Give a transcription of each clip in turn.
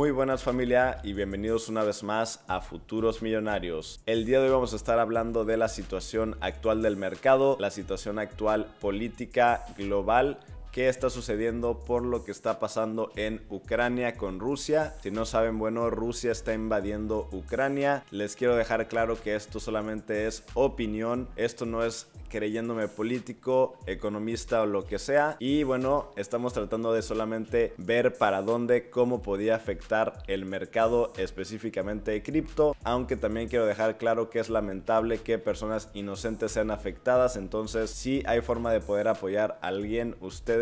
Muy buenas familia y bienvenidos una vez más a Futuros Millonarios. El día de hoy vamos a estar hablando de la situación actual del mercado, la situación actual política global qué está sucediendo por lo que está pasando en Ucrania con Rusia. Si no saben, bueno, Rusia está invadiendo Ucrania. Les quiero dejar claro que esto solamente es opinión, esto no es creyéndome político, economista o lo que sea. Y bueno, estamos tratando de solamente ver para dónde, cómo podía afectar el mercado específicamente de cripto. Aunque también quiero dejar claro que es lamentable que personas inocentes sean afectadas. Entonces, si hay forma de poder apoyar a alguien, ustedes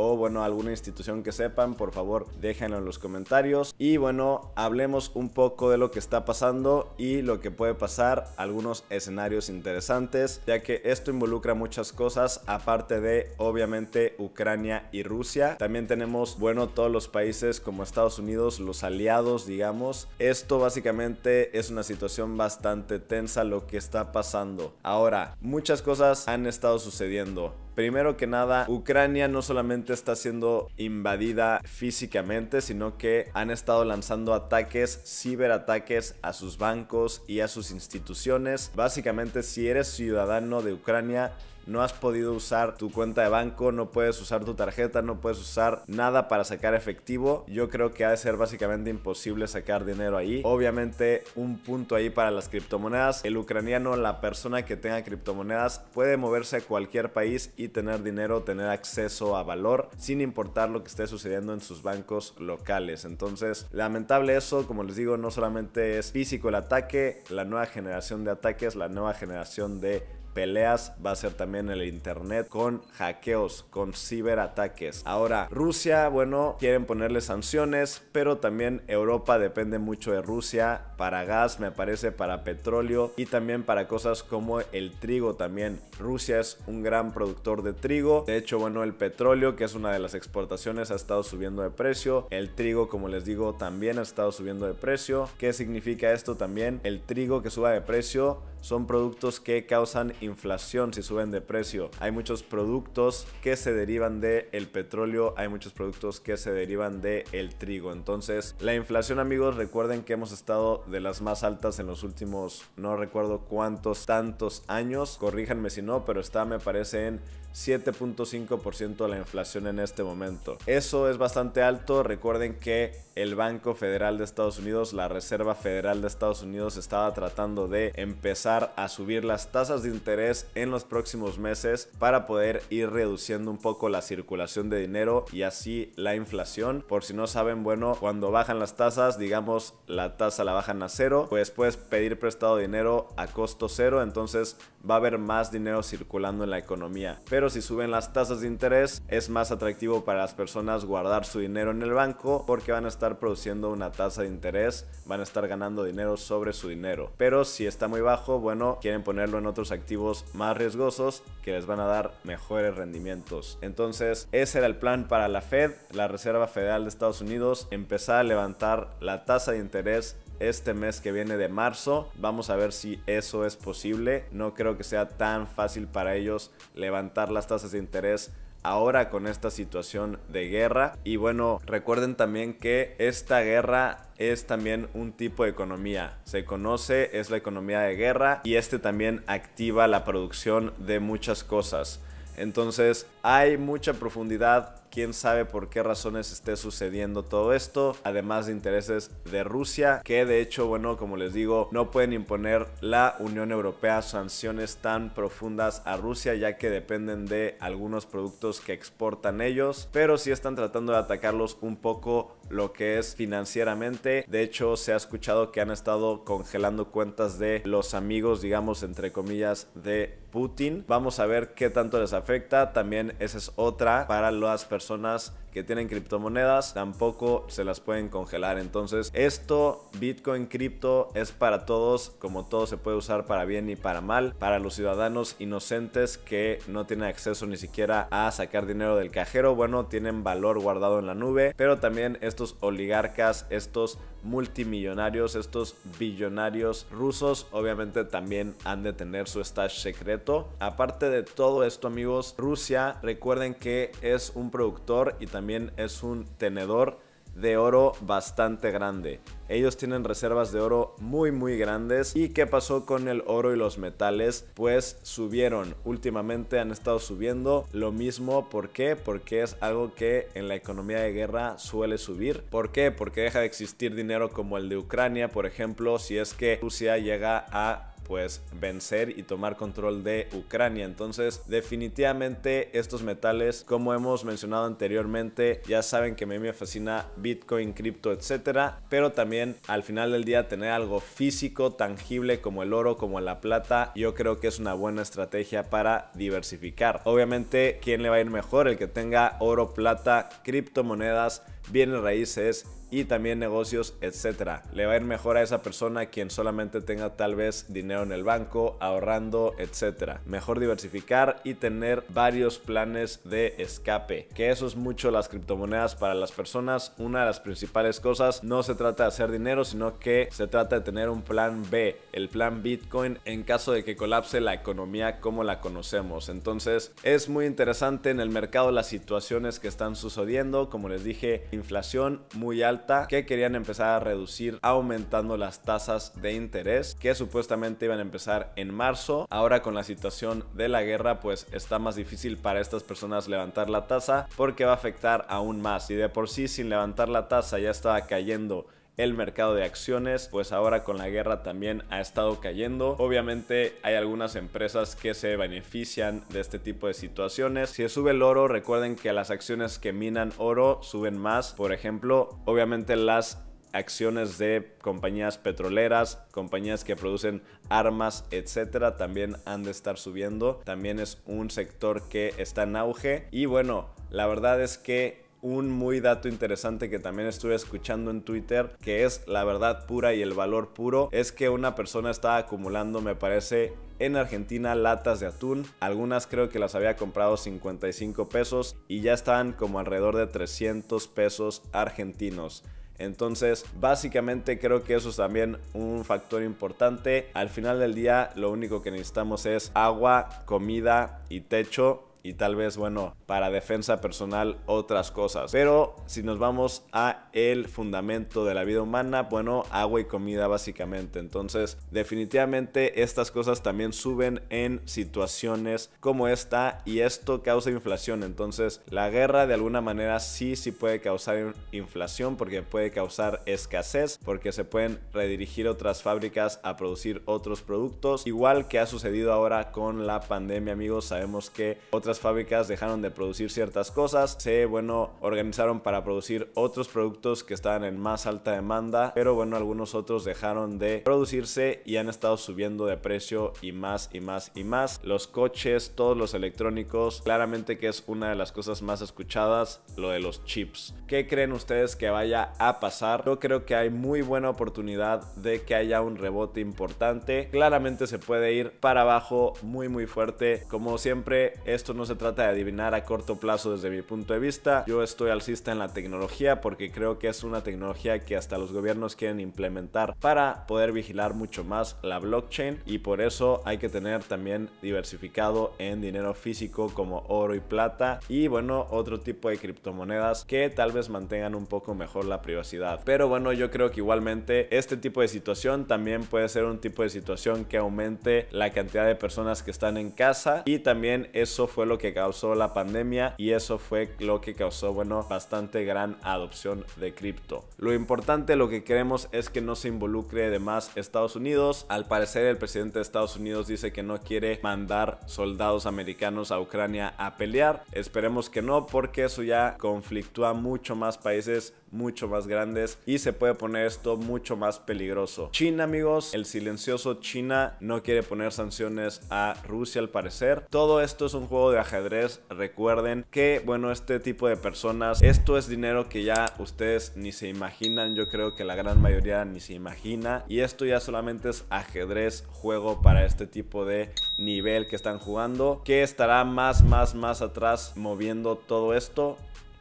o bueno, alguna institución que sepan, por favor déjenlo en los comentarios. Y bueno, hablemos un poco de lo que está pasando y lo que puede pasar, algunos escenarios interesantes, ya que esto involucra muchas cosas, aparte de obviamente Ucrania y Rusia. También tenemos, bueno, todos los países como Estados Unidos, los aliados, digamos. Esto básicamente es una situación bastante tensa lo que está pasando. Ahora, muchas cosas han estado sucediendo. Primero que nada, Ucrania no solamente está siendo invadida físicamente, sino que han estado lanzando ataques, ciberataques a sus bancos y a sus instituciones. Básicamente, si eres ciudadano de Ucrania, no has podido usar tu cuenta de banco, no puedes usar tu tarjeta, no puedes usar nada para sacar efectivo. Yo creo que ha de ser básicamente imposible sacar dinero ahí. Obviamente un punto ahí para las criptomonedas. El ucraniano, la persona que tenga criptomonedas, puede moverse a cualquier país y tener dinero, tener acceso a valor, sin importar lo que esté sucediendo en sus bancos locales. Entonces, lamentable eso, como les digo, no solamente es físico el ataque, la nueva generación de ataques, la nueva generación de peleas, va a ser también el Internet con hackeos, con ciberataques. Ahora, Rusia, bueno, quieren ponerle sanciones, pero también Europa depende mucho de Rusia para gas, me parece, para petróleo y también para cosas como el trigo también. Rusia es un gran productor de trigo, de hecho, bueno, el petróleo, que es una de las exportaciones, ha estado subiendo de precio, el trigo, como les digo, también ha estado subiendo de precio. ¿Qué significa esto también? El trigo que suba de precio son productos que causan inflación si suben de precio. Hay muchos productos que se derivan de el petróleo, hay muchos productos que se derivan de el trigo. Entonces, la inflación, amigos, recuerden que hemos estado de las más altas en los últimos, no recuerdo cuántos, tantos años. Corríjanme si no, pero está, me parece, en 7.5% la inflación en este momento. Eso es bastante alto. Recuerden que el Banco Federal de Estados Unidos, la Reserva Federal de Estados Unidos, estaba tratando de empezar a subir las tasas de interés en los próximos meses para poder ir reduciendo un poco la circulación de dinero y así la inflación. Por si no saben, bueno, cuando bajan las tasas, digamos la tasa la bajan a cero, pues puedes pedir prestado dinero a costo cero, entonces va a haber más dinero circulando en la economía. Pero si suben las tasas de interés, es más atractivo para las personas guardar su dinero en el banco porque van a estar produciendo una tasa de interés, van a estar ganando dinero sobre su dinero. Pero si está muy bajo, bueno, quieren ponerlo en otros activos más riesgosos que les van a dar mejores rendimientos. Entonces, ese era el plan para la Fed, la Reserva Federal de Estados Unidos, empezar a levantar la tasa de interés este mes que viene de marzo. Vamos a ver si eso es posible. No creo que sea tan fácil para ellos levantar las tasas de interés ahora con esta situación de guerra. Y bueno, recuerden también que esta guerra es también un tipo de economía. Se conoce, es la economía de guerra y este también activa la producción de muchas cosas. Entonces, hay mucha profundidad, quién sabe por qué razones esté sucediendo todo esto, además de intereses de Rusia, que de hecho, bueno, como les digo, no pueden imponer la Unión Europea sanciones tan profundas a Rusia, ya que dependen de algunos productos que exportan ellos, pero sí están tratando de atacarlos un poco lo que es financieramente. De hecho, se ha escuchado que han estado congelando cuentas de los amigos, digamos, entre comillas, de Putin. Vamos a ver qué tanto les afecta. También esa es otra para las personas que tienen criptomonedas tampoco se las pueden congelar. Entonces, esto, Bitcoin cripto, es para todos, como todo se puede usar para bien y para mal, para los ciudadanos inocentes que no tienen acceso ni siquiera a sacar dinero del cajero, bueno, tienen valor guardado en la nube, pero también estos oligarcas, estos multimillonarios, estos billonarios rusos, obviamente también han de tener su stash secreto. Aparte de todo esto, amigos, Rusia, recuerden que es un productor y también también es un tenedor de oro bastante grande. Ellos tienen reservas de oro muy muy grandes. ¿Y qué pasó con el oro y los metales? Pues subieron. Últimamente han estado subiendo. Lo mismo, ¿por qué? Porque es algo que en la economía de guerra suele subir. ¿Por qué? Porque deja de existir dinero como el de Ucrania, por ejemplo, si es que Rusia llega a pues vencer y tomar control de Ucrania. Entonces, definitivamente estos metales, como hemos mencionado anteriormente, ya saben que a mí me fascina Bitcoin, cripto, etcétera, pero también al final del día tener algo físico, tangible como el oro, como la plata, yo creo que es una buena estrategia para diversificar. Obviamente, ¿quién le va a ir mejor? El que tenga oro, plata, criptomonedas, bienes raíces y también negocios, etcétera. Le va a ir mejor a esa persona quien solamente tenga tal vez dinero en el banco, ahorrando, etcétera. Mejor diversificar y tener varios planes de escape, que eso es mucho las criptomonedas para las personas. Una de las principales cosas, no se trata de hacer dinero, sino que se trata de tener un plan B, el plan Bitcoin en caso de que colapse la economía como la conocemos. Entonces, es muy interesante en el mercado las situaciones que están sucediendo, como les dije, inflación muy alta que querían empezar a reducir aumentando las tasas de interés que supuestamente iban a empezar en marzo. Ahora con la situación de la guerra pues está más difícil para estas personas levantar la tasa porque va a afectar aún más. Y de por sí sin levantar la tasa ya estaba cayendo el mercado de acciones, pues ahora con la guerra también ha estado cayendo. Obviamente hay algunas empresas que se benefician de este tipo de situaciones. Si sube el oro, recuerden que las acciones que minan oro suben más. Por ejemplo, obviamente las acciones de compañías petroleras, compañías que producen armas, etcétera, también han de estar subiendo. También es un sector que está en auge. Y bueno, la verdad es que un muy dato interesante que también estuve escuchando en Twitter, que es la verdad pura y el valor puro, es que una persona está acumulando, me parece, en Argentina latas de atún. Algunas creo que las había comprado 55 pesos y ya están como alrededor de 300 pesos argentinos. Entonces, básicamente creo que eso es también un factor importante. Al final del día, lo único que necesitamos es agua, comida y techo y tal vez, bueno, para defensa personal otras cosas. Pero si nos vamos a el fundamento de la vida humana, bueno, agua y comida básicamente. Entonces, definitivamente estas cosas también suben en situaciones como esta y esto causa inflación. Entonces, la guerra de alguna manera sí, sí puede causar inflación porque puede causar escasez, porque se pueden redirigir otras fábricas a producir otros productos. Igual que ha sucedido ahora con la pandemia, amigos, sabemos que otras fábricas dejaron de producir ciertas cosas, se, bueno, organizaron para producir otros productos que estaban en más alta demanda, pero bueno, algunos otros dejaron de producirse y han estado subiendo de precio y más y más y más. Los coches, todos los electrónicos, claramente que es una de las cosas más escuchadas, lo de los chips. ¿Qué creen ustedes que vaya a pasar? Yo creo que hay muy buena oportunidad de que haya un rebote importante. Claramente se puede ir para abajo muy muy fuerte. Como siempre, esto no no se trata de adivinar a corto plazo desde mi punto de vista. Yo estoy alcista en la tecnología porque creo que es una tecnología que hasta los gobiernos quieren implementar para poder vigilar mucho más la blockchain y por eso hay que tener también diversificado en dinero físico como oro y plata y bueno otro tipo de criptomonedas que tal vez mantengan un poco mejor la privacidad. Pero bueno yo creo que igualmente este tipo de situación también puede ser un tipo de situación que aumente la cantidad de personas que están en casa y también eso fue lo que causó la pandemia y eso fue lo que causó, bueno, bastante gran adopción de cripto. Lo importante, lo que queremos es que no se involucre de más Estados Unidos. Al parecer el presidente de Estados Unidos dice que no quiere mandar soldados americanos a Ucrania a pelear. Esperemos que no porque eso ya conflictúa mucho más países mucho más grandes y se puede poner esto mucho más peligroso. China, amigos, el silencioso China no quiere poner sanciones a Rusia al parecer. Todo esto es un juego de ajedrez, recuerden que, bueno, este tipo de personas, esto es dinero que ya ustedes ni se imaginan, yo creo que la gran mayoría ni se imagina, y esto ya solamente es ajedrez, juego para este tipo de nivel que están jugando, que estará más, más, más atrás moviendo todo esto.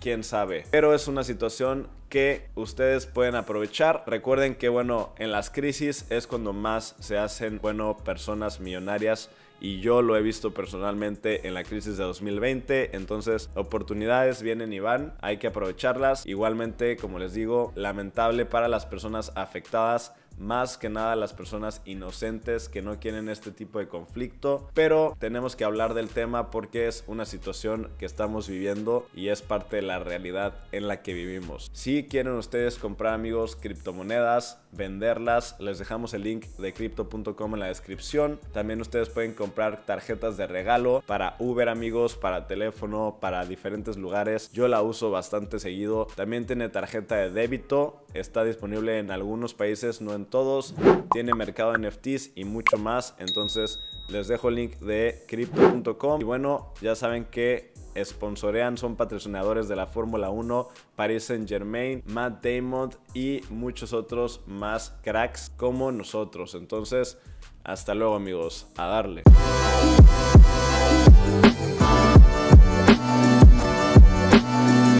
Quién sabe. Pero es una situación que ustedes pueden aprovechar. Recuerden que, bueno, en las crisis es cuando más se hacen, bueno, personas millonarias y yo lo he visto personalmente en la crisis de 2020, entonces oportunidades vienen y van, hay que aprovecharlas. Igualmente, como les digo, lamentable para las personas afectadas más que nada las personas inocentes que no quieren este tipo de conflicto, pero tenemos que hablar del tema porque es una situación que estamos viviendo y es parte de la realidad en la que vivimos. Si quieren ustedes comprar amigos criptomonedas, venderlas, les dejamos el link de crypto.com en la descripción. También ustedes pueden comprar tarjetas de regalo para Uber amigos, para teléfono, para diferentes lugares. Yo la uso bastante seguido. También tiene tarjeta de débito, está disponible en algunos países, no en todos, tiene mercado de NFTs y mucho más. Entonces les dejo el link de crypto.com. Y bueno, ya saben que sponsorean, son patrocinadores de la Fórmula 1, Paris Saint Germain, Matt Damon y muchos otros más cracks como nosotros. Entonces, hasta luego amigos, a darle.